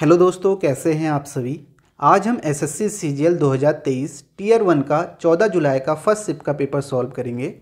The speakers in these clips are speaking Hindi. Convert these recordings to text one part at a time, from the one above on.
हेलो दोस्तों कैसे हैं आप सभी आज हम S S C C G L दो हज़ार तेईस टीयर वन का चौदह जुलाई का फर्स्ट सिप का पेपर सॉल्व करेंगे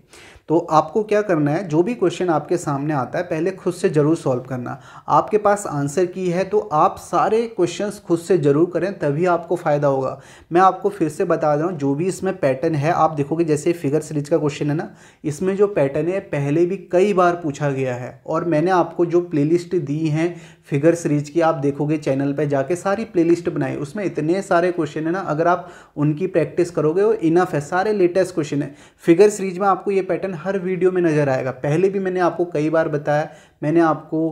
तो आपको क्या करना है जो भी क्वेश्चन आपके सामने आता है पहले खुद से ज़रूर सॉल्व करना आपके पास आंसर की है तो आप सारे क्वेश्चंस खुद से ज़रूर करें तभी आपको फ़ायदा होगा मैं आपको फिर से बता रहा हूँ जो भी इसमें पैटर्न है आप देखोगे जैसे फिगर सीरीज का क्वेश्चन है ना इसमें जो पैटर्न है पहले भी कई बार पूछा गया है और मैंने आपको जो प्ले दी हैं फिगर सीरीज की आप देखोगे चैनल पे जाके सारी प्लेलिस्ट बनाई उसमें इतने सारे क्वेश्चन है ना अगर आप उनकी प्रैक्टिस करोगे वो इनफ है सारे लेटेस्ट क्वेश्चन है फिगर सीरीज में आपको ये पैटर्न हर वीडियो में नज़र आएगा पहले भी मैंने आपको कई बार बताया मैंने आपको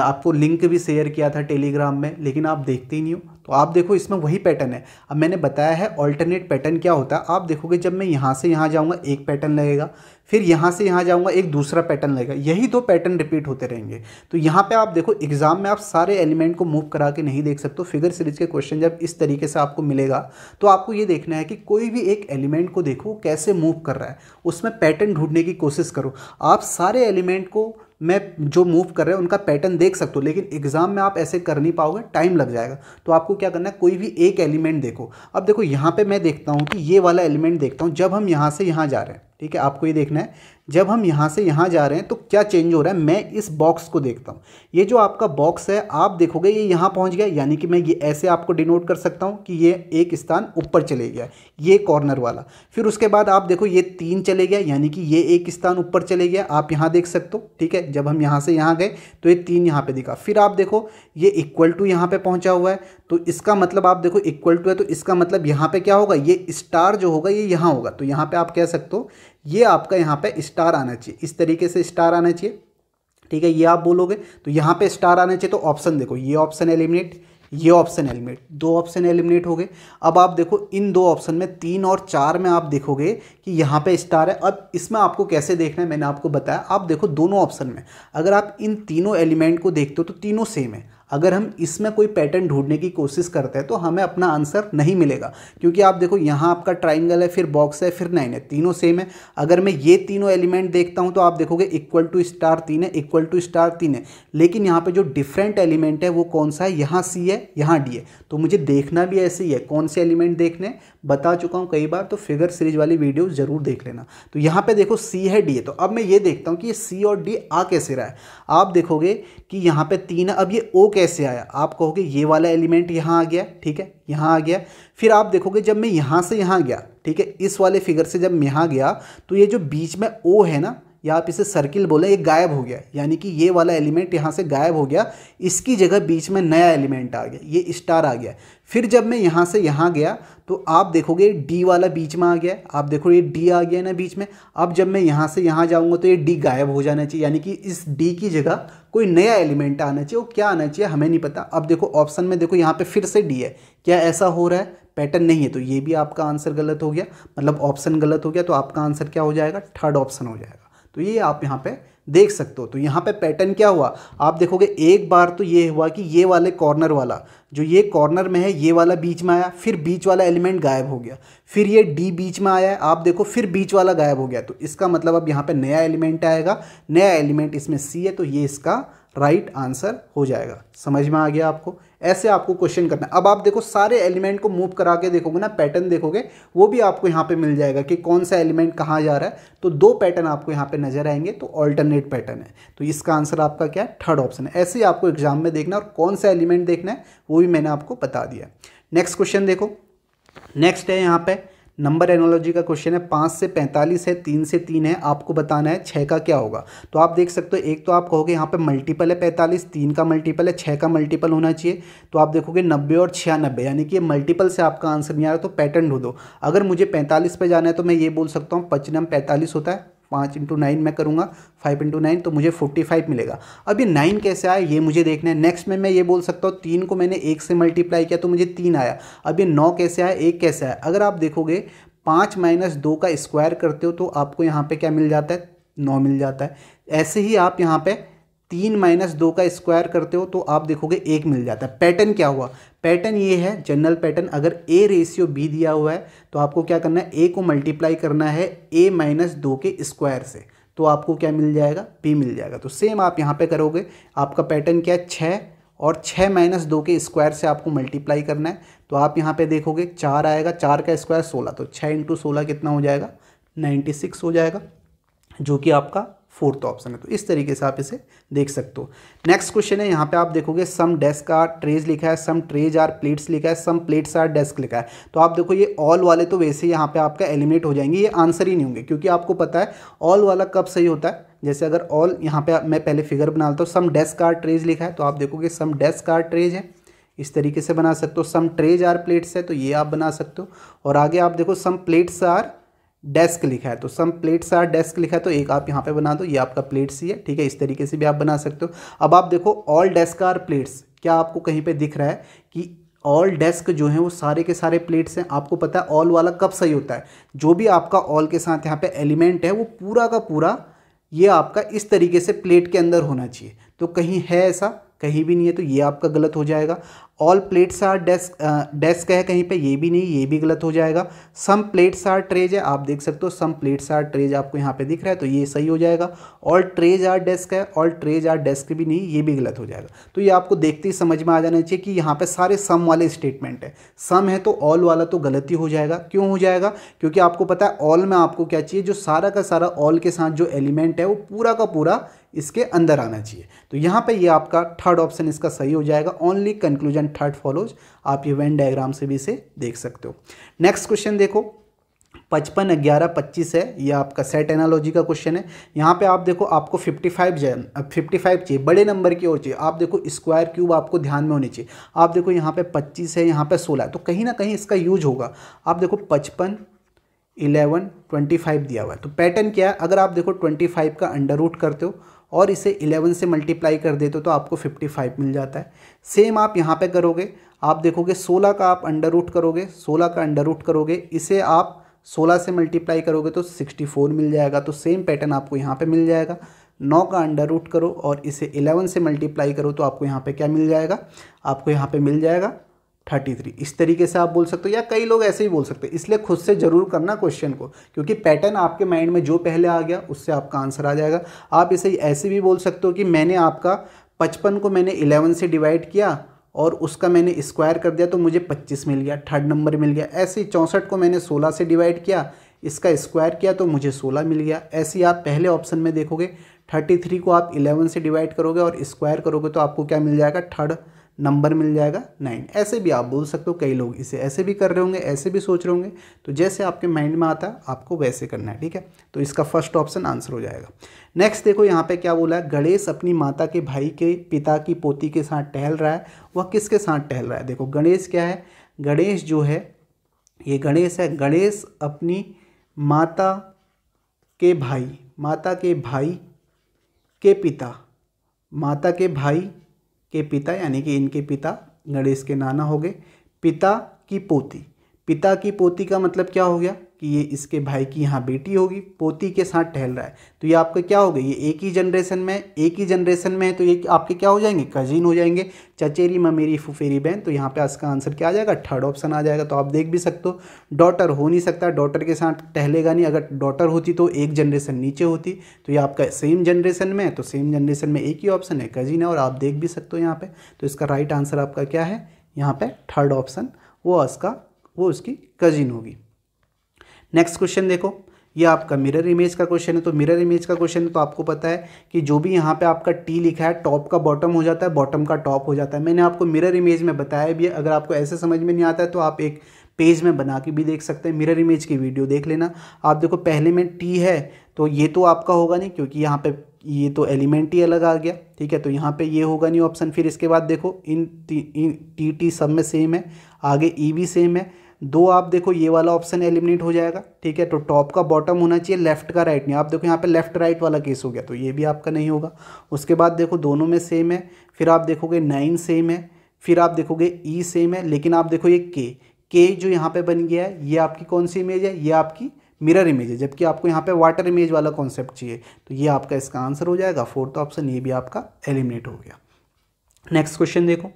आपको लिंक भी शेयर किया था टेलीग्राम में लेकिन आप देखते ही नहीं हो तो आप देखो इसमें वही पैटर्न है अब मैंने बताया है ऑल्टरनेट पैटर्न क्या होता है आप देखोगे जब मैं यहाँ से यहाँ जाऊँगा एक पैटर्न लगेगा फिर यहाँ से यहाँ जाऊँगा एक दूसरा पैटर्न लगेगा यही दो पैटर्न रिपीट होते रहेंगे तो यहाँ पे आप देखो एग्जाम में आप सारे एलिमेंट को मूव करा के नहीं देख सकते फिगर सीरीज के क्वेश्चन जब इस तरीके से आपको मिलेगा तो आपको ये देखना है कि कोई भी एक एलिमेंट को देखो कैसे मूव कर रहा है उसमें पैटर्न ढूंढने की कोशिश करो आप सारे एलिमेंट को मैं जो मूव कर रहे हैं उनका पैटर्न देख सकते हो लेकिन एग्जाम में आप ऐसे कर नहीं पाओगे टाइम लग जाएगा तो आपको क्या करना है कोई भी एक एलिमेंट देखो अब देखो यहाँ पे मैं देखता हूँ कि ये वाला एलिमेंट देखता हूँ जब हम यहाँ से यहाँ जा रहे हैं ठीक है आपको ये देखना है जब हम यहाँ से यहाँ जा रहे हैं तो क्या चेंज हो रहा है मैं इस बॉक्स को देखता हूँ ये जो आपका बॉक्स है आप देखोगे ये यहाँ पहुँच गया यानी कि मैं ये ऐसे आपको डिनोट कर सकता हूँ कि ये एक स्थान ऊपर चले गया ये कॉर्नर वाला फिर उसके बाद आप देखो ये तीन चले गया यानी कि ये एक स्थान ऊपर चले गया आप यहाँ देख सकते हो ठीक है जब हम यहाँ से यहाँ गए तो ये तीन यहाँ पर दिखा फिर आप देखो ये इक्वल टू यहाँ पर पहुँचा हुआ है तो इसका मतलब आप देखो इक्वल टू है तो इसका मतलब यहाँ पे क्या होगा ये स्टार जो होगा ये यहाँ होगा तो यहाँ पे आप कह सकते हो ये आपका यहाँ पे स्टार आना चाहिए इस तरीके से स्टार आना चाहिए ठीक है ये आप बोलोगे तो यहाँ पे स्टार आना चाहिए तो ऑप्शन देखो ये ऑप्शन एलिमिनेट ये ऑप्शन एलिमिनेट दो ऑप्शन एलिमिनेट हो गए अब आप देखो इन दो ऑप्शन में तीन और चार में आप देखोगे कि यहाँ पे स्टार है अब इसमें आपको कैसे देखना है मैंने आपको बताया आप देखो दोनों ऑप्शन में अगर आप इन तीनों एलिमेंट को देखते हो तो तीनों सेम है अगर हम इसमें कोई पैटर्न ढूंढने की कोशिश करते हैं तो हमें अपना आंसर नहीं मिलेगा क्योंकि आप देखो यहाँ आपका ट्राइंगल है फिर बॉक्स है फिर नाइन है तीनों सेम है अगर मैं ये तीनों एलिमेंट देखता हूँ तो आप देखोगे इक्वल टू स्टार तीन है इक्वल टू स्टार तीन है लेकिन यहाँ पर जो डिफरेंट एलिमेंट है वो कौन सा है यहाँ सी है यहाँ डी है तो मुझे देखना भी ऐसे ही है कौन से एलिमेंट देखने बता चुका हूँ कई बार तो फिगर सीरीज वाली वीडियो ज़रूर देख लेना तो यहाँ पे देखो सी है डी है तो अब मैं ये देखता हूँ कि ये सी और डी आ कैसे रहा है आप देखोगे कि यहाँ पे तीन अब ये ओ कैसे आया आप कहोगे ये वाला एलिमेंट यहाँ आ गया ठीक है यहाँ आ गया फिर आप देखोगे जब मैं यहाँ से यहाँ गया ठीक है इस वाले फिगर से जब यहाँ गया तो ये जो बीच में ओ है ना या आप इसे सर्किल बोले ये गायब हो गया यानी कि ये वाला एलिमेंट यहाँ से गायब हो गया इसकी जगह बीच में नया एलिमेंट आ गया ये स्टार आ गया फिर जब मैं यहाँ से यहाँ गया तो आप देखोगे डी वाला बीच में आ गया आप देखो ये डी आ गया ना बीच में अब जब मैं यहाँ से यहाँ जाऊँगा तो ये डी गायब हो जाना चाहिए यानी कि इस डी की जगह कोई नया एलिमेंट आना चाहिए वो क्या आना चाहिए हमें नहीं पता अब देखो ऑप्शन में देखो यहाँ पर फिर से डी है क्या ऐसा हो रहा है पैटर्न नहीं है तो ये भी आपका आंसर गलत हो गया मतलब ऑप्शन गलत हो गया तो आपका आंसर क्या हो जाएगा थर्ड ऑप्शन हो जाएगा तो ये आप यहाँ पे देख सकते हो तो यहाँ पे पैटर्न क्या हुआ आप देखोगे एक बार तो ये हुआ कि ये वाले कॉर्नर वाला जो ये कॉर्नर में है ये वाला बीच में आया फिर बीच वाला एलिमेंट गायब हो गया फिर ये डी बीच में आया आप देखो फिर बीच वाला गायब हो गया तो इसका मतलब अब यहाँ पे नया एलिमेंट आएगा नया एलिमेंट इसमें सी है तो ये इसका राइट आंसर हो जाएगा समझ में आ गया आपको ऐसे आपको क्वेश्चन करना अब आप देखो सारे एलिमेंट को मूव करा के देखोगे ना पैटर्न देखोगे वो भी आपको यहाँ पे मिल जाएगा कि कौन सा एलिमेंट कहाँ जा रहा है तो दो पैटर्न आपको यहाँ पे नजर आएंगे तो ऑल्टरनेट पैटर्न है तो इसका आंसर आपका क्या है थर्ड ऑप्शन है ऐसे ही आपको एग्जाम में देखना और कौन सा एलिमेंट देखना है वो भी मैंने आपको बता दिया नेक्स्ट क्वेश्चन देखो नेक्स्ट है यहाँ पर नंबर एनोलॉजी का क्वेश्चन है पाँच से पैंतालीस है तीन से तीन है आपको बताना है छः का क्या होगा तो आप देख सकते हो एक तो आप कहोगे यहाँ पे मल्टीपल है पैंतालीस तीन का मल्टीपल है छः का मल्टीपल होना चाहिए तो आप देखोगे नब्बे और छियानबे यानी कि मल्टीपल से आपका आंसर नहीं आ रहा तो पैटर्न ढूंढो अगर मुझे पैंतालीस पर जाना है तो मैं ये बोल सकता हूँ पचनम पैंतालीस होता है पाँच इंटू नाइन मैं करूँगा फाइव इंटू नाइन तो मुझे फोर्टी फाइव मिलेगा अब ये नाइन कैसे आया ये मुझे देखना है नेक्स्ट में मैं ये बोल सकता हूँ तीन को मैंने एक से मल्टीप्लाई किया तो मुझे तीन आया अब ये नौ कैसे आया एक कैसे आया अगर आप देखोगे पाँच माइनस दो का स्क्वायर करते हो तो आपको यहाँ पे क्या मिल जाता है नौ मिल जाता है ऐसे ही आप यहाँ पर तीन माइनस दो का स्क्वायर करते हो तो आप देखोगे एक मिल जाता है पैटर्न क्या हुआ पैटर्न ये है जनरल पैटर्न अगर ए रेशियो बी दिया हुआ है तो आपको क्या करना है ए को मल्टीप्लाई करना है ए माइनस दो के स्क्वायर से तो आपको क्या मिल जाएगा बी मिल जाएगा तो सेम आप यहाँ पे करोगे आपका पैटर्न क्या है छः और छः माइनस दो के स्क्वायर से आपको मल्टीप्लाई करना है तो आप यहाँ पे देखोगे चार आएगा चार का स्क्वायर सोलह तो छः इंटू सोलह कितना हो जाएगा नाइन्टी सिक्स हो जाएगा जो कि आपका फोर्थ ऑप्शन है तो इस तरीके से आप इसे देख सकते हो नेक्स्ट क्वेश्चन है यहाँ पे आप देखोगे सम डेस्क आर ट्रेज लिखा है सम ट्रेज आर प्लेट्स लिखा है सम प्लेट्स आर डेस्क लिखा है तो आप देखो ये ऑल वाले तो वैसे यहाँ पे आपका एलिमिनेट हो जाएंगे ये आंसर ही नहीं होंगे क्योंकि आपको पता है ऑल वाला कब सही होता है जैसे अगर ऑल यहाँ पे मैं पहले फिगर बना लेता हूँ सम डेस्क आर ट्रेज लिखा है तो आप देखोगे सम डेस्क आर ट्रेज है इस तरीके से बना सकते हो सम ट्रेज आर प्लेट्स है तो ये आप बना सकते हो और आगे आप देखो सम प्लेट्स आर डेस्क लिखा है तो सम प्लेट्स आर डेस्क लिखा है तो एक आप यहाँ पे बना दो ये आपका प्लेट्स ही है ठीक है इस तरीके से भी आप बना सकते हो अब आप देखो ऑल डेस्क आर प्लेट्स क्या आपको कहीं पे दिख रहा है कि ऑल डेस्क जो है वो सारे के सारे प्लेट्स हैं आपको पता है ऑल वाला कब सही होता है जो भी आपका ऑल के साथ यहाँ पे एलिमेंट है वो पूरा का पूरा ये आपका इस तरीके से प्लेट के अंदर होना चाहिए तो कहीं है ऐसा कहीं भी नहीं है तो ये आपका गलत हो जाएगा all plates are desk desk है कहीं पे ये भी नहीं ये भी गलत हो जाएगा सम प्लेट्स आर ट्रेज है आप देख सकते हो सम प्लेट्स आर ट्रेज आपको यहाँ पे दिख रहा है तो ये सही हो जाएगा ऑल ट्रेज आर डेस्क है ऑल ट्रेज आर डेस्क भी नहीं ये भी गलत हो जाएगा तो ये आपको देखते ही समझ में आ जाना चाहिए कि यहाँ पे सारे सम वाले स्टेटमेंट है सम है तो ऑल वाला तो ही हो जाएगा क्यों हो जाएगा क्योंकि आपको पता है ऑल में आपको क्या चाहिए जो सारा का सारा ऑल के साथ जो एलिमेंट है वो पूरा का पूरा इसके अंदर आना चाहिए तो यहाँ पे ये आपका थर्ड ऑप्शन इसका सही हो जाएगा ओनली कंक्लूजन थर्ड फॉलोज आप ये वेन डायग्राम से भी इसे देख सकते हो नेक्स्ट क्वेश्चन देखो पचपन ग्यारह पच्चीस है ये आपका सेट एनालॉजी का क्वेश्चन है यहाँ पे आप देखो आपको 55 जाए फिफ्टी फाइव चाहिए बड़े नंबर की हो चाहिए आप देखो स्क्वायर क्यूब आपको ध्यान में होनी चाहिए आप देखो यहाँ पे 25 है यहाँ पे 16 तो कहीं ना कहीं इसका यूज होगा आप देखो पचपन इलेवन ट्वेंटी फाइव दिया हुआ है तो पैटर्न क्या है अगर आप देखो ट्वेंटी फाइव का अंडर रूट करते हो और इसे 11 से मल्टीप्लाई कर देते हो तो आपको 55 मिल जाता है सेम आप यहाँ पे करोगे आप देखोगे 16 का आप अंडर रूट करोगे 16 का अंडर रूट करोगे इसे आप 16 से मल्टीप्लाई करोगे तो 64 मिल जाएगा तो सेम पैटर्न आपको यहाँ पे मिल जाएगा 9 का अंडर रूट करो और इसे 11 से मल्टीप्लाई करो तो आपको यहाँ पे क्या मिल जाएगा आपको यहाँ पे मिल जाएगा थर्टी थ्री इस तरीके से आप बोल सकते हो या कई लोग ऐसे ही बोल सकते हैं इसलिए खुद से ज़रूर करना क्वेश्चन को क्योंकि पैटर्न आपके माइंड में जो पहले आ गया उससे आपका आंसर आ जाएगा आप इसे ऐसे भी बोल सकते हो कि मैंने आपका पचपन को मैंने इलेवन से डिवाइड किया और उसका मैंने स्क्वायर कर दिया तो मुझे पच्चीस मिल गया थर्ड नंबर मिल गया ऐसे ही चौंसठ को मैंने सोलह से डिवाइड किया इसका स्क्वायर किया तो मुझे सोलह मिल गया ऐसे ही आप पहले ऑप्शन में देखोगे थर्टी थ्री को आप इलेवन से डिवाइड करोगे और स्क्वायर करोगे तो आपको क्या मिल जाएगा थर्ड नंबर मिल जाएगा नाइन ऐसे भी आप बोल सकते हो कई लोग इसे ऐसे भी कर रहे होंगे ऐसे भी सोच रहे होंगे तो जैसे आपके माइंड में आता है आपको वैसे करना है ठीक है तो इसका फर्स्ट ऑप्शन आंसर हो जाएगा नेक्स्ट देखो यहाँ पे क्या बोला है गणेश अपनी माता के भाई के पिता की पोती के साथ टहल रहा है वह किसके साथ टहल रहा है देखो गणेश क्या है गणेश जो है ये गणेश है गणेश अपनी माता के भाई माता के भाई के पिता माता के भाई के पिता यानी कि इनके पिता गणेश के नाना हो गए पिता की पोती पिता की पोती का मतलब क्या हो गया कि ये इसके भाई की यहाँ बेटी होगी पोती के साथ टहल रहा है तो ये आपका क्या हो गए ये एक ही जनरेशन में एक ही जनरेशन में है तो ये आपके क्या हो जाएंगे कजिन हो जाएंगे चचेरी ममेरी फुफेरी बहन तो यहाँ पे इसका आंसर क्या आ जाएगा थर्ड ऑप्शन आ जाएगा तो आप देख भी सकते हो डॉटर हो नहीं सकता डॉटर के साथ टहलेगा नहीं अगर डॉटर होती तो एक जनरेशन नीचे होती तो ये आपका सेम जनरेशन में है तो सेम जनरेशन में एक ही ऑप्शन है कजिन है और आप देख भी सकते हो यहाँ पर तो इसका राइट आंसर आपका क्या है यहाँ पर थर्ड ऑप्शन वो इसका वो उसकी कजिन होगी नेक्स्ट क्वेश्चन देखो ये आपका मिरर इमेज का क्वेश्चन है तो मिरर इमेज का क्वेश्चन है तो आपको पता है कि जो भी यहाँ पे आपका टी लिखा है टॉप का बॉटम हो जाता है बॉटम का टॉप हो जाता है मैंने आपको मिरर इमेज में बताया भी अगर आपको ऐसे समझ में नहीं आता है तो आप एक पेज में बना के भी देख सकते हैं मिरर इमेज की वीडियो देख लेना आप देखो पहले में टी है तो ये तो आपका होगा नहीं क्योंकि यहाँ पर ये तो एलिमेंट ही अलग आ गया ठीक है तो यहाँ पर ये होगा नहीं ऑप्शन फिर इसके बाद देखो इन टी इन टी टी सब में सेम है आगे ई e भी सेम है दो आप देखो ये वाला ऑप्शन एलिमिनेट हो जाएगा ठीक है तो टॉप का बॉटम होना चाहिए लेफ्ट का राइट नहीं आप देखो यहाँ पे लेफ्ट राइट वाला केस हो गया तो ये भी आपका नहीं होगा उसके बाद देखो दोनों में सेम है फिर आप देखोगे नाइन सेम है फिर आप देखोगे ई e सेम है लेकिन आप देखो ये के के जो यहाँ पर बन गया है ये आपकी कौन सी इमेज है ये आपकी मिरर इमेज है जबकि आपको यहाँ पे वाटर इमेज वाला कॉन्सेप्ट चाहिए तो ये आपका इसका आंसर हो जाएगा फोर्थ ऑप्शन ये भी आपका एलिमिनेट हो गया नेक्स्ट क्वेश्चन देखो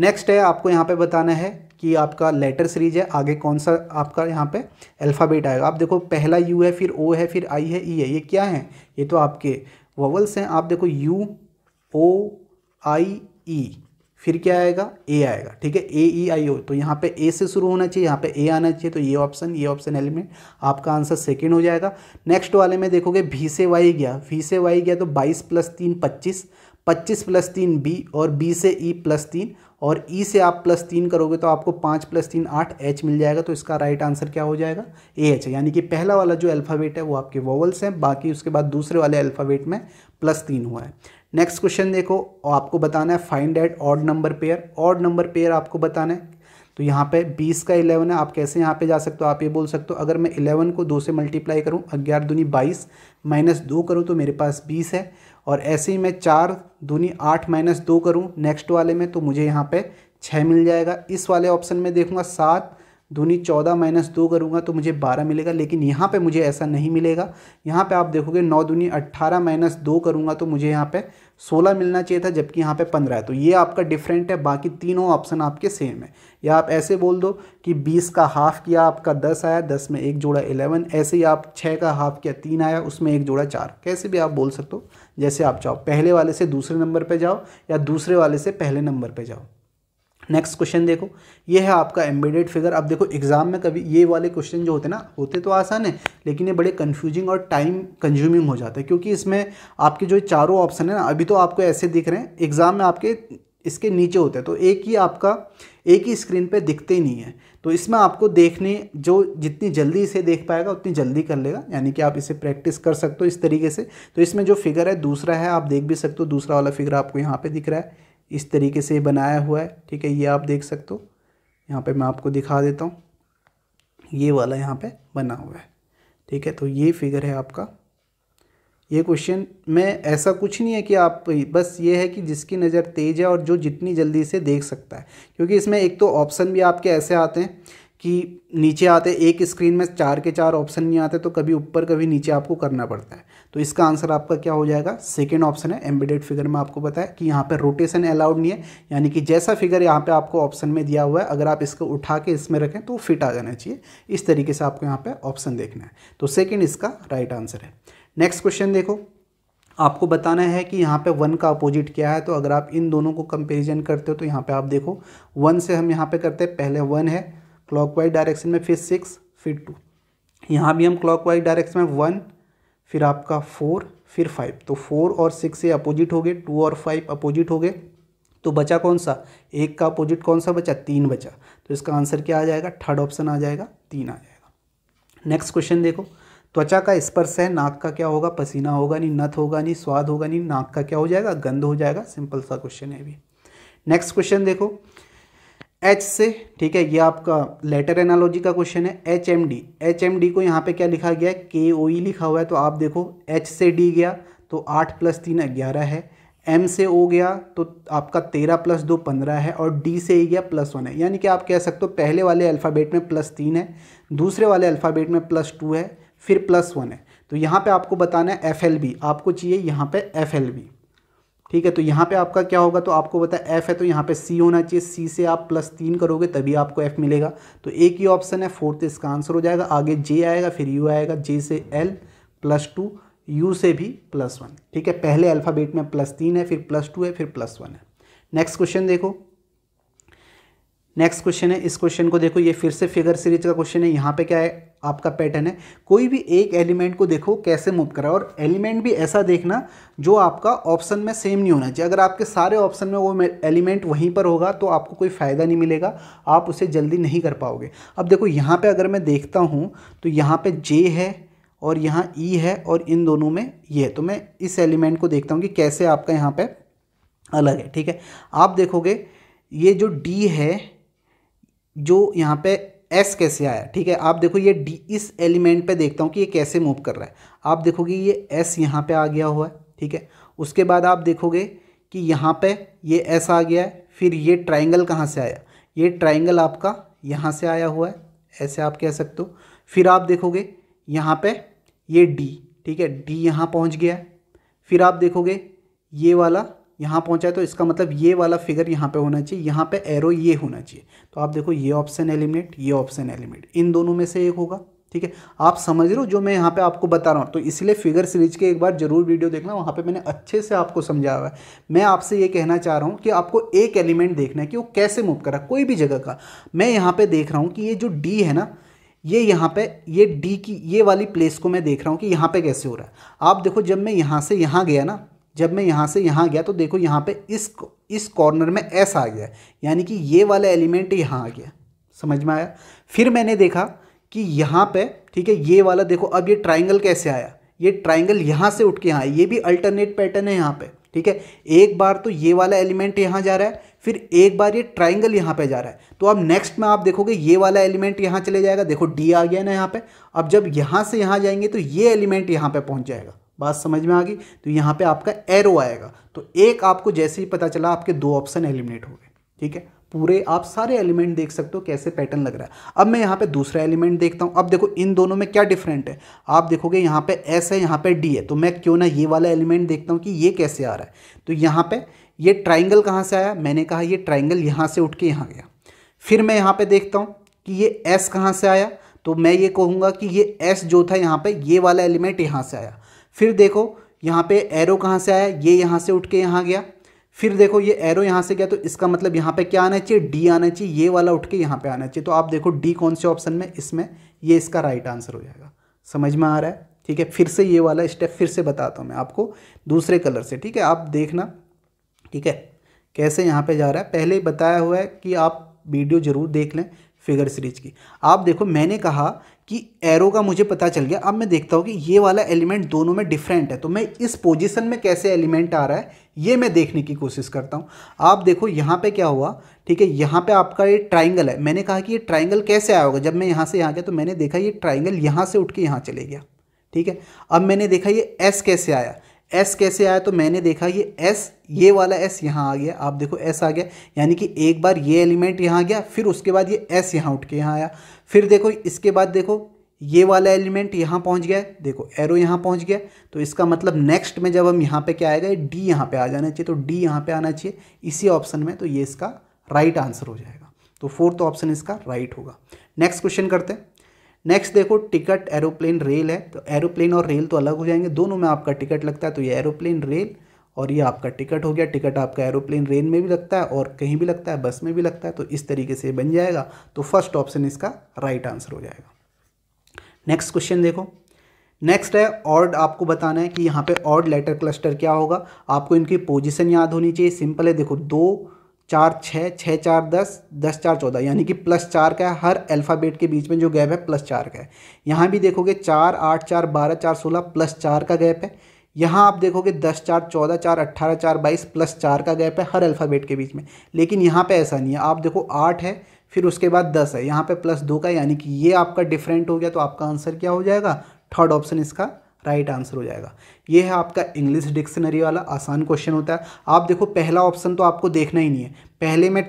नेक्स्ट है आपको यहाँ पे बताना है कि आपका लेटर सीरीज है आगे कौन सा आपका यहाँ पे अल्फ़ाबेट आएगा आप देखो पहला यू है फिर ओ है फिर आई है ई e है ये क्या है ये तो आपके वोवल्स हैं आप देखो यू ओ आई ई फिर क्या आएगा ए आएगा ठीक है ए ई आई ओ तो यहाँ पे ए से शुरू होना चाहिए यहाँ पे ए आना चाहिए तो ये ऑप्शन ये ऑप्शन एलिमेंट आपका आंसर सेकेंड हो जाएगा नेक्स्ट वाले में देखोगे भी से वाई गया भी से वाई गया तो बाईस प्लस तीन पच्चीस पच्चीस प्लस तीन बी और बी से ई e प्लस तीन और ई e से आप प्लस तीन करोगे तो आपको पाँच प्लस तीन आठ एच मिल जाएगा तो इसका राइट आंसर क्या हो जाएगा ए एच यानी कि पहला वाला जो अल्फ़ावेट है वो आपके वोवल्स हैं बाकी उसके बाद दूसरे वाले अल्फ़ावेट में प्लस तीन हुआ है नेक्स्ट क्वेश्चन देखो आपको बताना है find at odd number pair odd number pair आपको बताना है तो यहाँ पे 20 का 11 है आप कैसे यहाँ पे जा सकते हो आप ये बोल सकते हो अगर मैं 11 को दो से मल्टीप्लाई करूँ अग्यार दूनी 22 माइनस दो करूँ तो मेरे पास 20 है और ऐसे ही मैं चार दूनी आठ माइनस दो करूँ नेक्स्ट वाले में तो मुझे यहाँ पे छः मिल जाएगा इस वाले ऑप्शन में देखूँगा सात दूनी चौदह माइनस दो करूँगा तो मुझे बारह मिलेगा लेकिन यहाँ पे मुझे ऐसा नहीं मिलेगा यहाँ पे आप देखोगे नौ दूनी अट्ठारह माइनस दो करूँगा तो मुझे यहाँ पे सोलह मिलना चाहिए था जबकि यहाँ पे पंद्रह है तो ये आपका डिफरेंट है बाकी तीनों ऑप्शन आपके सेम है या आप ऐसे बोल दो कि बीस का हाफ किया आपका दस आया दस में एक जोड़ा इलेवन ऐसे ही आप छः का हाफ किया तीन आया उसमें एक जोड़ा चार कैसे भी आप बोल सकते हो जैसे आप चाहो पहले वाले से दूसरे नंबर पे जाओ या दूसरे वाले से पहले नंबर पे जाओ नेक्स्ट क्वेश्चन देखो ये है आपका एम्बेडेड फिगर अब देखो एग्जाम में कभी ये वाले क्वेश्चन जो होते ना होते तो आसान है लेकिन ये बड़े कन्फ्यूजिंग और टाइम कंज्यूमिंग हो जाते हैं क्योंकि इसमें आपके जो चारों ऑप्शन है ना अभी तो आपको ऐसे दिख रहे हैं एग्जाम में आपके इसके नीचे होते हैं तो एक ही आपका एक ही स्क्रीन पे दिखते ही नहीं है तो इसमें आपको देखने जो जितनी जल्दी इसे देख पाएगा उतनी जल्दी कर लेगा यानी कि आप इसे प्रैक्टिस कर सकते हो इस तरीके से तो इसमें जो फिगर है दूसरा है आप देख भी सकते हो दूसरा वाला फिगर आपको यहाँ पर दिख रहा है इस तरीके से बनाया हुआ है ठीक है ये आप देख सकते हो यहाँ पर मैं आपको दिखा देता हूँ ये वाला यहाँ पर बना हुआ है ठीक है तो ये फिगर है आपका ये क्वेश्चन में ऐसा कुछ नहीं है कि आप बस ये है कि जिसकी नज़र तेज है और जो जितनी जल्दी से देख सकता है क्योंकि इसमें एक तो ऑप्शन भी आपके ऐसे आते हैं कि नीचे आते एक स्क्रीन में चार के चार ऑप्शन नहीं आते तो कभी ऊपर कभी नीचे आपको करना पड़ता है तो इसका आंसर आपका क्या हो जाएगा सेकेंड ऑप्शन है एम्बेडेड फिगर में आपको बताया कि यहाँ पर रोटेशन अलाउड नहीं है यानी कि जैसा फिगर यहाँ पर आपको ऑप्शन में दिया हुआ है अगर आप इसको उठा के इसमें रखें तो फिट आ जाना चाहिए इस तरीके से आपको यहाँ पर ऑप्शन देखना है तो सेकेंड इसका राइट आंसर है नेक्स्ट क्वेश्चन देखो आपको बताना है कि यहाँ पे वन का अपोजिट क्या है तो अगर आप इन दोनों को कंपेरिजन करते हो तो यहाँ पे आप देखो वन से हम यहाँ पे करते हैं पहले वन है क्लॉकवाइज डायरेक्शन में फिर सिक्स फिर टू यहाँ भी हम क्लॉकवाइज डायरेक्शन में वन फिर आपका फोर फिर फाइव तो फोर और सिक्स से अपोजिट हो गए टू और फाइव अपोजिट हो गए तो बचा कौन सा एक का अपोजिट कौन सा बचा तीन बचा तो इसका आंसर क्या आ जाएगा थर्ड ऑप्शन आ जाएगा तीन आ जाएगा नेक्स्ट क्वेश्चन देखो त्वचा का स्पर्श है नाक का क्या होगा पसीना होगा नहीं नथ होगा नहीं स्वाद होगा नहीं नाक का क्या हो जाएगा गंध हो जाएगा सिंपल सा क्वेश्चन है भी नेक्स्ट क्वेश्चन देखो एच से ठीक है ये आपका लेटर एनालॉजी का क्वेश्चन है H M D H M D को यहाँ पे क्या लिखा गया है के ओ ई लिखा हुआ है तो आप देखो एच से डी गया तो आठ प्लस तीन ग्यारह है एम से ओ गया तो आपका तेरह प्लस दो पंद्रह है और डी से ही गया प्लस वन है यानी कि आप कह सकते हो पहले वाले अल्फ़ाबेट में प्लस तीन है दूसरे वाले अल्फ़ाबेट में प्लस टू है फिर प्लस वन है तो यहाँ पे आपको बताना है एफ एल बी आपको चाहिए यहाँ पे एफ एल बी ठीक है तो यहाँ पे आपका क्या होगा तो आपको बता है एफ़ है तो यहाँ पे सी होना चाहिए सी से आप प्लस तीन करोगे तभी आपको एफ़ मिलेगा तो एक ही ऑप्शन है फोर्थ इसका आंसर हो जाएगा आगे जे आएगा फिर यू आएगा जे से एल प्लस टू यू से भी प्लस वन ठीक है पहले अल्फ़ाबेट में प्लस तीन है फिर प्लस टू है फिर प्लस वन है नेक्स्ट क्वेश्चन देखो नेक्स्ट क्वेश्चन है इस क्वेश्चन को देखो ये फिर से फिगर सीरीज का क्वेश्चन है यहाँ पे क्या है आपका पैटर्न है कोई भी एक एलिमेंट को देखो कैसे मूव करा और एलिमेंट भी ऐसा देखना जो आपका ऑप्शन में सेम नहीं होना चाहिए अगर आपके सारे ऑप्शन में वो एलिमेंट वहीं पर होगा तो आपको कोई फ़ायदा नहीं मिलेगा आप उसे जल्दी नहीं कर पाओगे अब देखो यहाँ पर अगर मैं देखता हूँ तो यहाँ पर जे है और यहाँ ई e है और इन दोनों में ये है तो मैं इस एलिमेंट को देखता हूँ कि कैसे आपका यहाँ पर अलग है ठीक है आप देखोगे ये जो डी है जो यहाँ पे एस कैसे आया ठीक है आप देखो ये डी इस एलिमेंट पे देखता हूँ कि ये कैसे मूव कर रहा है आप देखोगे ये एस यहाँ पे आ गया हुआ है ठीक है उसके बाद आप देखोगे कि यहाँ पे ये एस आ गया है फिर ये ट्राइंगल कहाँ से आया ये ट्राइंगल आपका यहाँ से आया हुआ है ऐसे आप कह सकते हो फिर आप देखोगे यहाँ पे ये डी ठीक है डी यहाँ पहुँच गया है फिर आप देखोगे ये वाला यहाँ पहुँचा है तो इसका मतलब ये वाला फिगर यहाँ पे होना चाहिए यहाँ पे एरो ये होना चाहिए तो आप देखो ये ऑप्शन एलिमिनेट ये ऑप्शन एलिमिनेट इन दोनों में से एक होगा ठीक है आप समझ रहे हो जो मैं यहाँ पे आपको बता रहा हूँ तो इसलिए फिगर सीरीज के एक बार जरूर वीडियो देखना वहाँ पर मैंने अच्छे से आपको समझाया हुआ है मैं आपसे ये कहना चाह रहा हूँ कि आपको एक एलिमेंट देखना है कि वो कैसे मूव करा कोई भी जगह का मैं यहाँ पर देख रहा हूँ कि ये जो डी है ना ये यहाँ पे ये डी की ये वाली प्लेस को मैं देख रहा हूँ कि यहाँ पे कैसे हो रहा है आप देखो जब मैं यहाँ से यहाँ गया ना जब मैं यहाँ से यहाँ गया तो देखो यहाँ पे इस इस कॉर्नर में एस आ गया यानी कि ये वाला एलिमेंट यहाँ आ गया समझ में आया फिर मैंने देखा कि यहाँ पे ठीक है ये वाला देखो अब ये ट्राइंगल कैसे आया ये ट्राइंगल यहाँ से उठ के यहाँ ये भी अल्टरनेट पैटर्न है यहाँ पर ठीक है एक बार तो ये वाला एलिमेंट यहाँ जा रहा है फिर एक बार ये ट्राइंगल यहाँ पे जा रहा है तो अब नेक्स्ट में आप देखोगे ये वाला एलिमेंट यहाँ चले जाएगा देखो डी आ गया ना यहाँ पे अब जब यहाँ से यहाँ जाएंगे तो ये एलिमेंट यहाँ पे पहुँच जाएगा बात समझ में आ गई तो यहाँ पे आपका एरो आएगा तो एक आपको जैसे ही पता चला आपके दो ऑप्शन एलिमिनेट हो गए ठीक है पूरे आप सारे एलिमेंट देख सकते हो कैसे पैटर्न लग रहा है अब मैं यहाँ पे दूसरा एलिमेंट देखता हूँ अब देखो इन दोनों में क्या डिफरेंट है आप देखोगे यहाँ पे एस है यहाँ पे डी है तो मैं क्यों ना ये वाला एलिमेंट देखता हूँ कि ये कैसे आ रहा है तो यहाँ पे ये ट्राइंगल कहाँ से आया मैंने कहा ये ट्राइंगल यहाँ से उठ के यहाँ गया फिर मैं यहाँ पर देखता हूँ कि ये एस कहाँ से आया तो मैं ये कहूँगा कि ये एस जो था यहाँ पर ये वाला एलिमेंट यहाँ से आया फिर देखो यहाँ पे एरो कहाँ से आया ये यहाँ से उठ के यहाँ गया फिर देखो ये एरो यहाँ से गया तो इसका मतलब यहाँ पे क्या आना चाहिए डी आना चाहिए ये वाला उठ के यहाँ पे आना चाहिए तो आप देखो डी कौन से ऑप्शन में इसमें ये इसका राइट आंसर हो जाएगा समझ में आ रहा है ठीक है फिर से ये वाला स्टेप फिर से बताता हूँ मैं आपको दूसरे कलर से ठीक है आप देखना ठीक है कैसे यहाँ पर जा रहा है पहले बताया हुआ है कि आप वीडियो ज़रूर देख लें फिगर सीरीज की आप देखो मैंने कहा कि एरो का मुझे पता चल गया अब मैं देखता हूँ कि ये वाला एलिमेंट दोनों में डिफरेंट है तो मैं इस पोजीशन में कैसे एलिमेंट आ रहा है ये मैं देखने की कोशिश करता हूँ आप देखो यहाँ पे क्या हुआ ठीक है यहाँ पे आपका ये ट्राइंगल है मैंने कहा कि ये ट्राइंगल कैसे आया होगा जब मैं यहाँ से यहाँ गया तो मैंने देखा ये ट्राइंगल यहाँ से उठ के यहाँ चले गया ठीक है अब मैंने देखा ये एस कैसे आया एस कैसे आया तो मैंने देखा ये एस ये वाला एस यहाँ आ गया आप देखो एस आ गया यानी कि एक बार ये एलिमेंट यहाँ आ गया फिर उसके बाद ये एस यहाँ उठ के यहाँ आया फिर देखो इसके बाद देखो ये वाला एलिमेंट यहाँ पहुँच गया देखो एरो यहाँ पहुँच गया तो इसका मतलब नेक्स्ट में जब हम यहाँ पे क्या आएगा डी यहाँ पे आ जाना चाहिए तो डी यहाँ पे आना चाहिए इसी ऑप्शन में तो ये इसका राइट आंसर हो जाएगा तो फोर्थ ऑप्शन इसका राइट होगा नेक्स्ट क्वेश्चन करते हैं नेक्स्ट देखो टिकट एरोप्लेन रेल है तो एरोप्लेन और रेल तो अलग हो जाएंगे दोनों में आपका टिकट लगता है तो ये एरोप्लेन रेल और ये आपका टिकट हो गया टिकट आपका एरोप्लेन रेल में भी लगता है और कहीं भी लगता है बस में भी लगता है तो इस तरीके से बन जाएगा तो फर्स्ट ऑप्शन इसका राइट आंसर हो जाएगा नेक्स्ट क्वेश्चन देखो नेक्स्ट है ऑर्ड आपको बताना है कि यहाँ पे ऑर्ड लेटर क्लस्टर क्या होगा आपको इनकी पोजीशन याद होनी चाहिए सिंपल है देखो दो चार छः छः चार दस दस चार चौदह यानी कि प्लस चार का है हर अल्फ़ाबेट के बीच में जो गैप है प्लस चार का है यहाँ भी देखोगे चार आठ चार बारह चार सोलह प्लस चार का गैप है यहाँ आप देखोगे दस चार चौदह चार अट्ठारह चार बाईस प्लस चार का गैप है हर अल्फ़ाबेट के बीच में लेकिन यहाँ पे ऐसा नहीं है आप देखो आठ है फिर उसके बाद दस है यहाँ पर प्लस दो का यानी कि ये आपका डिफरेंट हो गया तो आपका आंसर क्या हो जाएगा थर्ड ऑप्शन इसका राइट आंसर हो जाएगा ये है आपका इंग्लिश डिक्शनरी वाला आसान क्वेश्चन होता है आप देखो पहला ऑप्शन तो आपको देखना ही नहीं है पहले में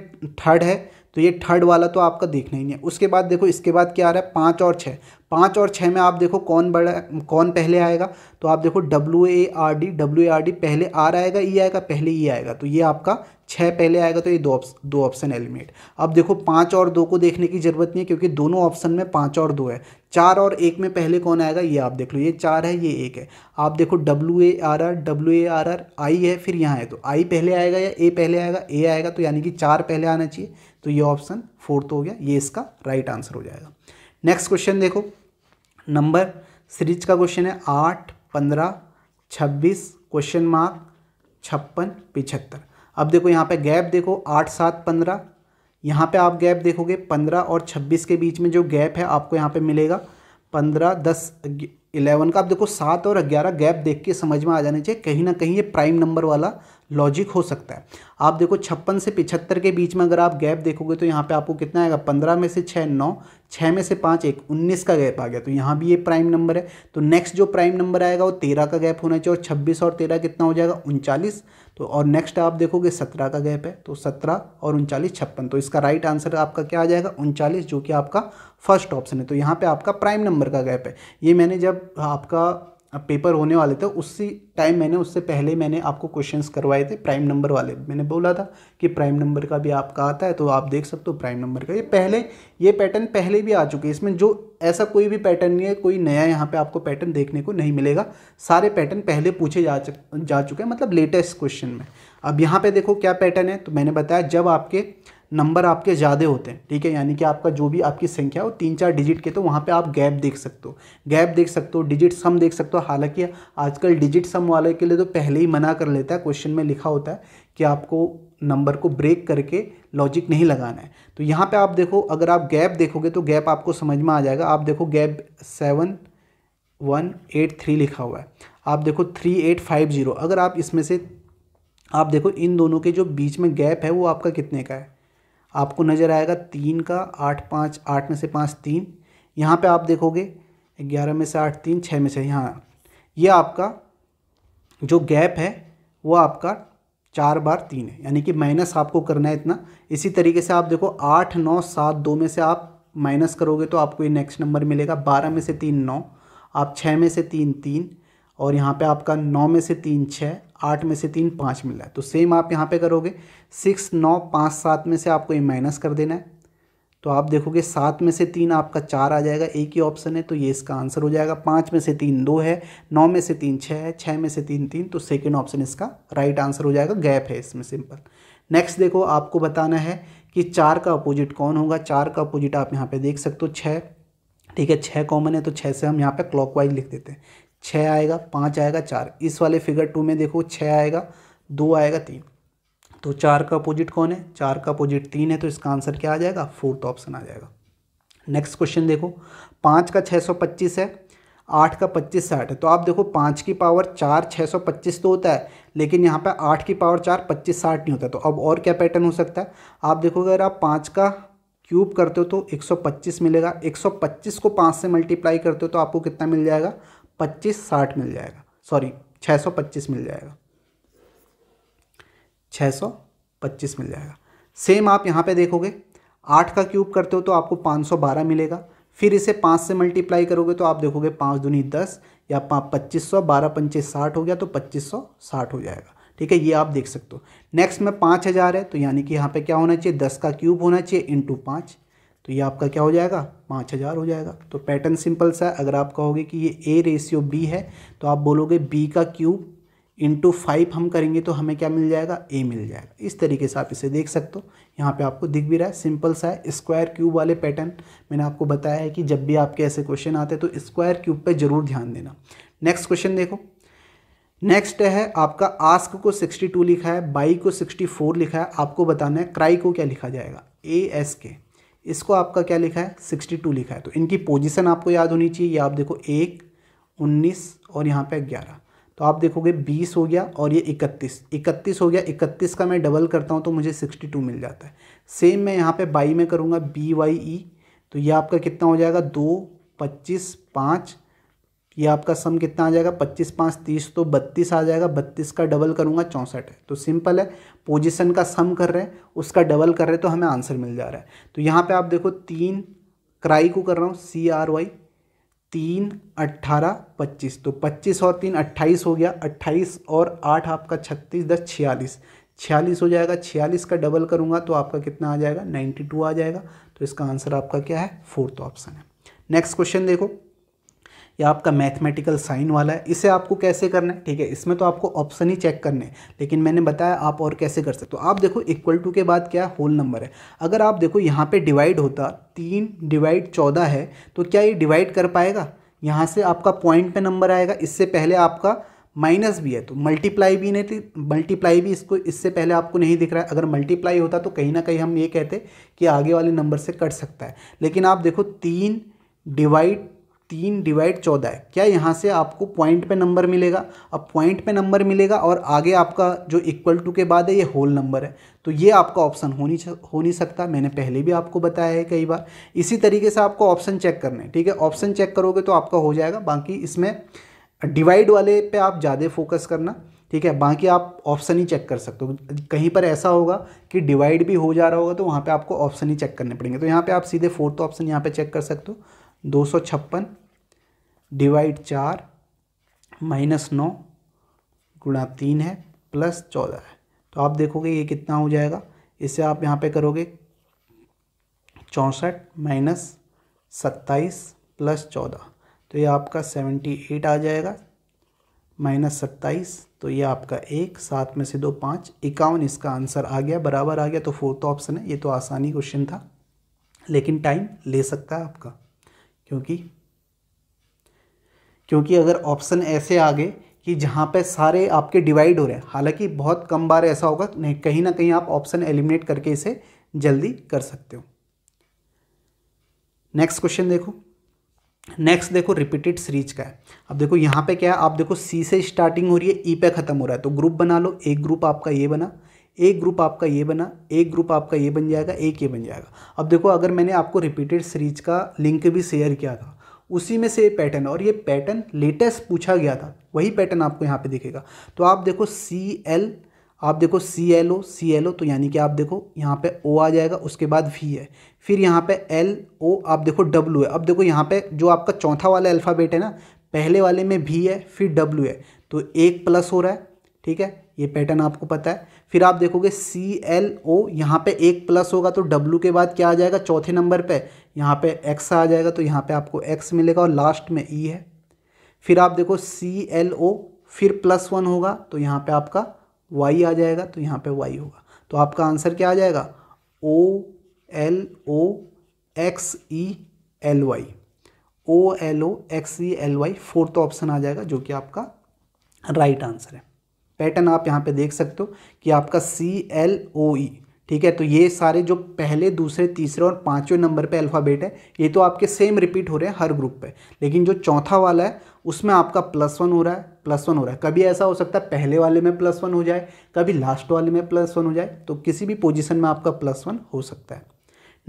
थर्ड है तो ये थर्ड वाला तो आपका देखना ही नहीं है उसके बाद देखो इसके बाद क्या आ रहा है पाँच और छः पाँच और छः में आप देखो कौन बड़ा कौन पहले आएगा तो आप देखो W A R D W A R D पहले आर आएगा ई e आएगा पहले ई e आएगा तो ये आपका छः पहले आएगा तो ये दो ऑप्शन दो ऑप्शन एलिमिनेट अब देखो पाँच और दो को देखने की ज़रूरत नहीं है क्योंकि दोनों ऑप्शन में पाँच और दो है चार और एक में पहले कौन आएगा ये आप देख लो ये चार है ये एक है आप देखो W A R R W A R R I है फिर यहाँ है तो आई पहले आएगा या ए पहले आएगा ए आएगा तो यानी कि चार पहले आना चाहिए तो ये ऑप्शन फोर्थ हो गया ये इसका राइट आंसर हो जाएगा नेक्स्ट क्वेश्चन देखो नंबर सीरीज का क्वेश्चन है आठ पंद्रह छब्बीस क्वेश्चन मार्क छप्पन पिछहत्तर अब देखो यहाँ पे गैप देखो आठ सात पंद्रह यहाँ पे आप गैप देखोगे पंद्रह और छब्बीस के बीच में जो गैप है आपको यहाँ पे मिलेगा पंद्रह दस इलेवन का आप देखो सात और ग्यारह गैप देख के समझ में आ जाने चाहिए कहीं ना कहीं ये प्राइम नंबर वाला लॉजिक हो सकता है आप देखो छप्पन से पिछहत्तर के बीच में अगर आप गैप देखोगे तो यहाँ पे आपको कितना आएगा पंद्रह में से छः नौ छः में से पाँच एक उन्नीस का गैप आ गया तो यहाँ भी ये प्राइम नंबर है तो नेक्स्ट जो प्राइम नंबर आएगा वो तेरह का गैप होना चाहिए और छब्बीस और तेरह कितना हो जाएगा उनचालीस तो और नेक्स्ट आप देखोगे सत्रह का गैप है तो सत्रह और उनचालीस छप्पन तो इसका राइट आंसर आपका क्या आ जाएगा उनचालीस जो कि आपका फर्स्ट ऑप्शन है तो यहाँ पर आपका प्राइम नंबर का गैप है ये मैंने जब आपका पेपर होने वाले थे उसी टाइम मैंने उससे पहले मैंने आपको क्वेश्चंस करवाए थे प्राइम नंबर वाले मैंने बोला था कि प्राइम नंबर का भी आपका आता है तो आप देख सकते हो प्राइम नंबर का ये पहले ये पैटर्न पहले भी आ चुके हैं इसमें जो ऐसा कोई भी पैटर्न नहीं है कोई नया यहाँ पे आपको पैटर्न देखने को नहीं मिलेगा सारे पैटर्न पहले पूछे जा चुक जा चुके हैं मतलब लेटेस्ट क्वेश्चन में अब यहाँ पर देखो क्या पैटर्न है तो मैंने बताया जब आपके नंबर आपके ज़्यादा होते हैं ठीक है यानी कि आपका जो भी आपकी संख्या हो तीन चार डिजिट के तो वहाँ पे आप गैप देख सकते हो गैप देख सकते हो डिजिट सम देख सकते हो हालांकि आजकल डिजिट सम वाले के लिए तो पहले ही मना कर लेता है क्वेश्चन में लिखा होता है कि आपको नंबर को ब्रेक करके लॉजिक नहीं लगाना है तो यहाँ पर आप देखो अगर आप गैप देखोगे तो गैप आपको समझ में आ जाएगा आप देखो gap seven one eight three लिखा हुआ है आप देखो थ्री एट फाइव जीरो अगर आप इसमें से आप देखो इन दोनों के जो बीच में गैप है वो आपका कितने का है आपको नज़र आएगा तीन का आठ पाँच आठ में से पाँच तीन यहाँ पे आप देखोगे ग्यारह में से आठ तीन छः में से यहाँ ये आपका जो गैप है वो आपका चार बार तीन है यानी कि माइनस आपको करना है इतना इसी तरीके से आप देखो आठ नौ सात दो में से आप माइनस करोगे तो आपको ये नेक्स्ट नंबर मिलेगा बारह में से तीन नौ आप छः में से तीन तीन और यहाँ पे आपका नौ में से तीन छः आठ में से तीन पाँच मिल रहा है तो सेम आप यहाँ पे करोगे सिक्स नौ पाँच सात में से आपको ये माइनस कर देना है तो आप देखोगे सात में से तीन आपका चार आ जाएगा एक ही ऑप्शन है तो ये इसका आंसर हो जाएगा पाँच में से तीन दो है नौ में से तीन छः है छः में से तीन तीन तो सेकेंड ऑप्शन इसका राइट आंसर हो जाएगा गैप है इसमें सिंपल नेक्स्ट देखो आपको बताना है कि चार का अपोजिट कौन होगा चार का अपोजिट आप यहाँ पे देख सकते हो छः ठीक है छः कॉमन है तो छः से हम यहाँ पे क्लॉकवाइज लिख देते हैं छः आएगा पाँच आएगा चार इस वाले फिगर टू में देखो छः आएगा दो आएगा तीन तो चार का अपोजिट कौन है चार का अपोजिट तीन है तो इसका आंसर क्या आ जाएगा फोर्थ ऑप्शन आ जाएगा नेक्स्ट क्वेश्चन देखो पाँच का छः सौ पच्चीस है आठ का पच्चीस साठ है तो आप देखो पाँच की पावर चार छः सौ पच्चीस तो होता है लेकिन यहाँ पर आठ की पावर चार पच्चीस साठ नहीं होता तो अब और क्या पैटर्न हो सकता है आप देखो अगर आप पाँच का क्यूब करते हो तो पच्चीस मिलेगा पच्चीस को पाँच से मल्टीप्लाई करते हो तो आपको कितना मिल जाएगा पच्चीस साठ मिल जाएगा सॉरी छः सौ पच्चीस मिल जाएगा छः सौ पच्चीस मिल जाएगा सेम आप यहाँ पे देखोगे आठ का क्यूब करते हो तो आपको पाँच सौ बारह मिलेगा फिर इसे पाँच से मल्टीप्लाई करोगे तो आप देखोगे पाँच दूनी दस या पच्चीस सौ बारह पंचे साठ हो गया तो पच्चीस सौ साठ हो जाएगा ठीक है ये आप देख सकते हो नेक्स्ट में पाँच हज़ार है तो यानी कि यहाँ पे क्या होना चाहिए दस का क्यूब होना चाहिए इंटू पाँच तो ये आपका क्या हो जाएगा पाँच हज़ार हो जाएगा तो पैटर्न सिंपल सा है अगर आप कहोगे कि ये ए रेशियो बी है तो आप बोलोगे बी का क्यूब इंटू फाइव हम करेंगे तो हमें क्या मिल जाएगा ए मिल जाएगा इस तरीके से आप इसे देख सकते हो यहाँ पे आपको दिख भी रहा है सिंपल सा है स्क्वायर क्यूब वाले पैटर्न मैंने आपको बताया है कि जब भी आपके ऐसे क्वेश्चन आते हैं तो स्क्वायर क्यूब पर ज़रूर ध्यान देना नेक्स्ट क्वेश्चन देखो नेक्स्ट है आपका आस्क को 62 लिखा है बाई को 64 लिखा है आपको बताना है क्राई को क्या लिखा जाएगा ए एस के इसको आपका क्या लिखा है सिक्सटी टू लिखा है तो इनकी पोजिशन आपको याद होनी चाहिए ये आप देखो एक उन्नीस और यहाँ पे ग्यारह तो आप देखोगे बीस हो गया और ये इकतीस इकतीस हो गया इकतीस का मैं डबल करता हूँ तो मुझे सिक्सटी टू मिल जाता है सेम मैं यहाँ पे बाई में करूँगा बी वाई ई तो ये आपका कितना हो जाएगा दो पच्चीस पाँच ये आपका सम कितना आ जाएगा पच्चीस पाँच तीस तो बत्तीस आ जाएगा बत्तीस का डबल करूँगा चौंसठ तो है तो सिंपल है पोजिशन का सम कर रहे हैं उसका डबल कर रहे हैं तो हमें आंसर मिल जा रहा है तो यहाँ पे आप देखो तीन क्राई को कर रहा हूँ सी आर वाई तीन अट्ठारह पच्चीस तो पच्चीस और तीन अट्ठाईस हो गया अट्ठाईस और आठ आपका छत्तीस दस छियालीस छियालीस हो जाएगा छियालीस का डबल करूँगा तो आपका कितना आ जाएगा नाइन्टी टू आ जाएगा तो इसका आंसर आपका क्या है फोर्थ ऑप्शन है नेक्स्ट क्वेश्चन देखो या आपका मैथमेटिकल साइन वाला है इसे आपको कैसे करना है ठीक है इसमें तो आपको ऑप्शन ही चेक करने हैं लेकिन मैंने बताया आप और कैसे कर सकते हो तो आप देखो इक्वल टू के बाद क्या होल नंबर है अगर आप देखो यहाँ पर डिवाइड होता तीन डिवाइड चौदह है तो क्या ये डिवाइड कर पाएगा यहाँ से आपका पॉइंट पर नंबर आएगा इससे पहले आपका माइनस भी है तो मल्टीप्लाई भी नहीं थी मल्टीप्लाई भी इसको इससे पहले आपको नहीं दिख रहा है अगर मल्टीप्लाई होता तो कहीं ना कहीं हम ये कहते कि आगे वाले नंबर से कट सकता है लेकिन आप देखो तीन डिवाइड तीन डिवाइड चौदह है क्या यहाँ से आपको पॉइंट पे नंबर मिलेगा अब पॉइंट पे नंबर मिलेगा और आगे आपका जो इक्वल टू के बाद है ये होल नंबर है तो ये आपका ऑप्शन हो नहीं हो नहीं सकता मैंने पहले भी आपको बताया है कई बार इसी तरीके से आपको ऑप्शन चेक करने है ठीक है ऑप्शन चेक करोगे तो आपका हो जाएगा बाकी इसमें डिवाइड वाले पर आप ज़्यादा फोकस करना ठीक है बाकी आप ऑप्शन ही चेक कर सकते हो कहीं पर ऐसा होगा कि डिवाइड भी हो जा रहा होगा तो वहाँ पर आपको ऑप्शन ही चेक करने पड़ेंगे तो यहाँ पर आप सीधे फोर्थ ऑप्शन यहाँ पर चेक कर सकते हो दो सौ छप्पन डिवाइड चार माइनस नौ गुणा तीन है प्लस चौदह है तो आप देखोगे ये कितना हो जाएगा इसे आप यहाँ पे करोगे चौंसठ माइनस सत्ताईस प्लस चौदह तो ये आपका सेवेंटी एट आ जाएगा माइनस सत्ताईस तो ये आपका एक सात में से दो पाँच इक्यावन इसका आंसर आ गया बराबर आ गया तो फोर्थ ऑप्शन है ये तो आसानी क्वेश्चन था लेकिन टाइम ले सकता है आपका क्योंकि क्योंकि अगर ऑप्शन ऐसे आ गए कि जहाँ पे सारे आपके डिवाइड हो रहे हैं हालांकि बहुत कम बार ऐसा होगा नहीं कहीं ना कहीं आप ऑप्शन एलिमिनेट करके इसे जल्दी कर सकते हो नेक्स्ट क्वेश्चन देखो नेक्स्ट देखो रिपीटेड सीरीज का है अब देखो यहाँ पे क्या है आप देखो सी से स्टार्टिंग हो रही है ई e पे खत्म हो रहा है तो ग्रुप बना लो एक ग्रुप आपका ये बना एक ग्रुप आपका ये बना एक ग्रुप आपका ये बन जाएगा एक ये बन जाएगा अब देखो अगर मैंने आपको रिपीटेड सीरीज का लिंक भी शेयर किया था उसी में से ये पैटर्न और ये पैटर्न लेटेस्ट पूछा गया था वही पैटर्न आपको यहाँ पे दिखेगा तो आप देखो सी एल आप देखो C L O C L O तो यानी कि आप देखो यहाँ पे ओ आ जाएगा उसके बाद वी है फिर यहाँ पे एल ओ आप देखो डब्ल्यू है अब देखो यहाँ पे जो आपका चौथा वाला अल्फ़ाबेट है ना पहले वाले में वी है फिर डब्ल्यू है तो एक प्लस हो रहा है ठीक है ये पैटर्न आपको पता है फिर आप देखोगे सी एल ओ यहाँ पे एक प्लस होगा तो डब्ल्यू के बाद क्या आ जाएगा चौथे नंबर पे यहाँ पे एक्स आ जाएगा तो यहाँ पे आपको एक्स मिलेगा और लास्ट में ई e है फिर आप देखो सी एल ओ फिर प्लस वन होगा तो यहाँ पे आपका वाई आ जाएगा तो यहाँ पे वाई होगा तो आपका आंसर क्या आ जाएगा O L O X E L Y O L O X E L Y fourth option आ जाएगा जो कि आपका राइट right आंसर है पैटर्न आप यहाँ पे देख सकते हो कि आपका सी एल ओ ई ठीक है तो ये सारे जो पहले दूसरे तीसरे और पाँचवें नंबर पे अल्फ़ाबेट है ये तो आपके सेम रिपीट हो रहे हैं हर ग्रुप पे लेकिन जो चौथा वाला है उसमें आपका प्लस वन हो रहा है प्लस वन हो रहा है कभी ऐसा हो सकता है पहले वाले में प्लस वन हो जाए कभी लास्ट वाले में प्लस वन हो जाए तो किसी भी पोजिशन में आपका प्लस वन हो सकता है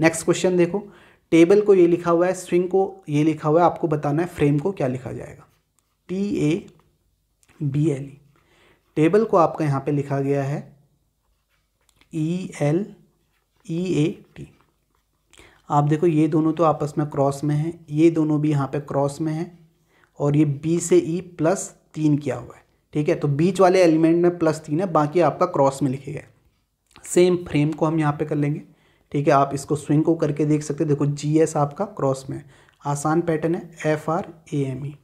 नेक्स्ट क्वेश्चन देखो टेबल को ये लिखा हुआ है स्विंग को ये लिखा हुआ है आपको बताना है फ्रेम को क्या लिखा जाएगा T A B L E table को आपका यहाँ पे लिखा गया है E L E A T आप देखो ये दोनों तो आपस में क्रॉस में हैं ये दोनों भी यहाँ पे क्रॉस में हैं और ये बी से ई e प्लस तीन किया हुआ है ठीक है तो बीच वाले एलिमेंट में प्लस तीन है बाकी आपका क्रॉस में लिखे गए सेम फ्रेम को हम यहाँ पे कर लेंगे ठीक है आप इसको स्विंग को करके देख सकते हैं देखो जी एस आपका क्रॉस में है आसान पैटर्न है F R A M E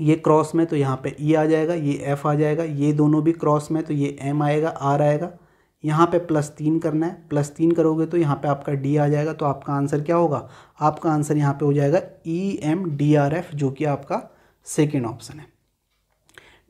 ये क्रॉस में तो यहाँ पे ई e आ जाएगा ये एफ आ जाएगा ये दोनों भी क्रॉस में तो ये एम आएगा आर आएगा यहाँ पे प्लस तीन करना है प्लस तीन करोगे तो यहाँ पे आपका डी आ जाएगा तो आपका आंसर क्या होगा आपका आंसर यहाँ पे हो जाएगा E M D R F जो कि आपका सेकेंड ऑप्शन है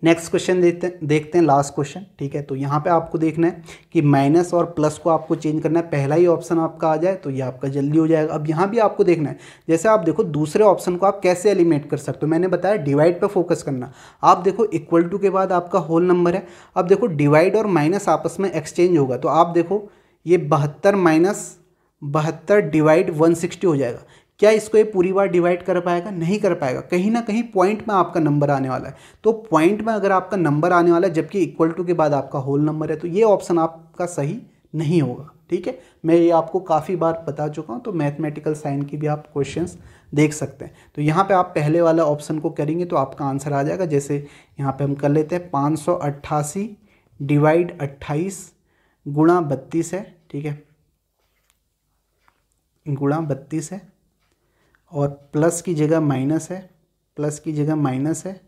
नेक्स्ट क्वेश्चन देखते देखते हैं लास्ट क्वेश्चन ठीक है तो यहाँ पे आपको देखना है कि माइनस और प्लस को आपको चेंज करना है पहला ही ऑप्शन आपका आ जाए तो ये आपका जल्दी हो जाएगा अब यहाँ भी आपको देखना है जैसे आप देखो दूसरे ऑप्शन को आप कैसे एलिमिनेट कर सकते हो मैंने बताया डिवाइड पर फोकस करना आप देखो इक्वल टू के बाद आपका होल नंबर है अब देखो डिवाइड और माइनस आपस में एक्सचेंज होगा तो आप देखो ये बहत्तर माइनस बहत्तर डिवाइड वन सिक्सटी हो जाएगा क्या इसको ये पूरी बार डिवाइड कर पाएगा नहीं कर पाएगा कहीं ना कहीं पॉइंट में आपका नंबर आने वाला है तो पॉइंट में अगर आपका नंबर आने वाला है जबकि इक्वल टू के बाद आपका होल नंबर है तो ये ऑप्शन आपका सही नहीं होगा ठीक है मैं ये आपको काफ़ी बार बता चुका हूँ तो मैथमेटिकल साइन की भी आप क्वेश्चंस देख सकते हैं तो यहाँ पे आप पहले वाला ऑप्शन को करेंगे तो आपका आंसर आ जाएगा जैसे यहाँ पे हम कर लेते हैं पाँच सौ अट्ठासी डिवाइड अट्ठाईस गुणा बत्तीस है ठीक है गुणा बत्तीस है और प्लस की जगह माइनस है प्लस की जगह माइनस है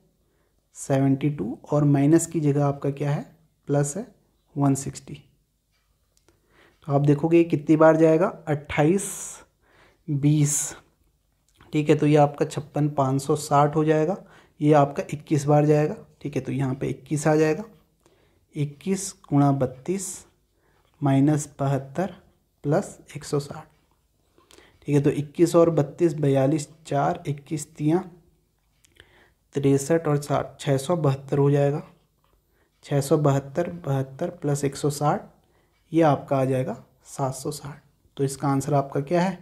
सेवेंटी टू और माइनस की जगह आपका क्या है प्लस है वन सिक्सटी तो आप देखोगे कितनी बार जाएगा अट्ठाईस बीस ठीक है तो ये आपका छप्पन पाँच सौ साठ हो जाएगा ये आपका इक्कीस बार जाएगा ठीक है तो यहाँ पे इक्कीस आ जाएगा इक्कीस गुणा बत्तीस माइनस बहत्तर प्लस एक सौ साठ ठीक है तो इक्कीस और बत्तीस बयालीस चार इक्कीस तियाँ तिरसठ और साठ छः सौ बहत्तर हो जाएगा छः सौ बहत्तर बहत्तर प्लस एक सौ साठ ये आपका आ जाएगा सात सौ साठ तो इसका आंसर आपका क्या है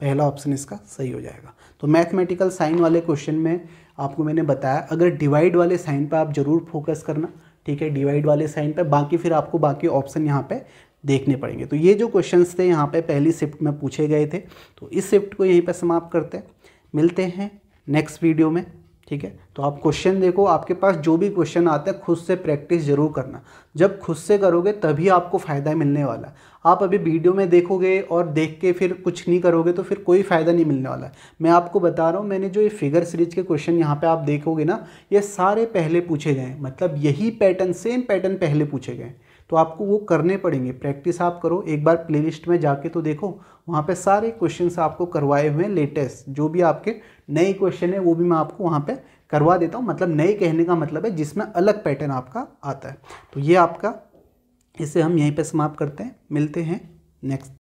पहला ऑप्शन इसका सही हो जाएगा तो मैथमेटिकल साइन वाले क्वेश्चन में आपको मैंने बताया अगर डिवाइड वाले साइन पर आप ज़रूर फोकस करना ठीक है डिवाइड वाले साइन पर बाकी फिर आपको बाकी ऑप्शन यहाँ पे देखने पड़ेंगे तो ये जो क्वेश्चंस थे यहाँ पे पहली शिफ्ट में पूछे गए थे तो इस शिफ्ट को यहीं पर समाप्त करते हैं मिलते हैं नेक्स्ट वीडियो में ठीक है तो आप क्वेश्चन देखो आपके पास जो भी क्वेश्चन आता है खुद से प्रैक्टिस जरूर करना जब खुद से करोगे तभी आपको फ़ायदा मिलने वाला है आप अभी वीडियो में देखोगे और देख के फिर कुछ नहीं करोगे तो फिर कोई फ़ायदा नहीं मिलने वाला है मैं आपको बता रहा हूँ मैंने जो ये फिगर सीरीज के क्वेश्चन यहाँ पर आप देखोगे ना ये सारे पहले पूछे गए मतलब यही पैटर्न सेम पैटर्न पहले पूछे गए हैं तो आपको वो करने पड़ेंगे प्रैक्टिस आप करो एक बार प्लेलिस्ट में जाके तो देखो वहाँ पे सारे क्वेश्चन आपको करवाए हुए हैं लेटेस्ट जो भी आपके नए क्वेश्चन है वो भी मैं आपको वहाँ पे करवा देता हूँ मतलब नए कहने का मतलब है जिसमें अलग पैटर्न आपका आता है तो ये आपका इसे हम यहीं पर समाप्त करते हैं मिलते हैं नेक्स्ट